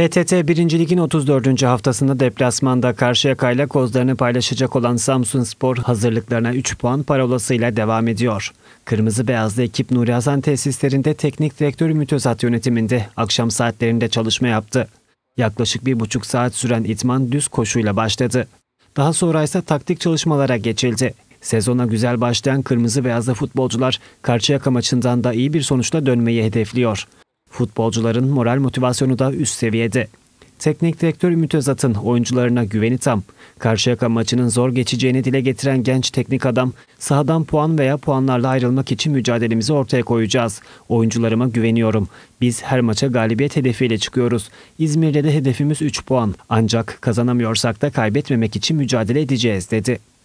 PTT 1. Lig'in 34. haftasında deplasmanda Karşıyaka ile kozlarını paylaşacak olan Samsun Spor hazırlıklarına 3 puan parolasıyla devam ediyor. Kırmızı Beyazlı ekip Nuri Hasan tesislerinde teknik direktörü mütezat yönetiminde akşam saatlerinde çalışma yaptı. Yaklaşık bir buçuk saat süren itman düz koşuyla başladı. Daha sonra ise taktik çalışmalara geçildi. Sezona güzel başlayan kırmızı beyazlı futbolcular Karşıyaka maçından da iyi bir sonuçla dönmeyi hedefliyor. Futbolcuların moral motivasyonu da üst seviyede. Teknik direktör Ümit Özat'ın oyuncularına güveni tam. Karşıyaka maçının zor geçeceğini dile getiren genç teknik adam, sahadan puan veya puanlarla ayrılmak için mücadelemizi ortaya koyacağız. Oyuncularıma güveniyorum. Biz her maça galibiyet hedefiyle çıkıyoruz. İzmir'de de hedefimiz 3 puan. Ancak kazanamıyorsak da kaybetmemek için mücadele edeceğiz dedi.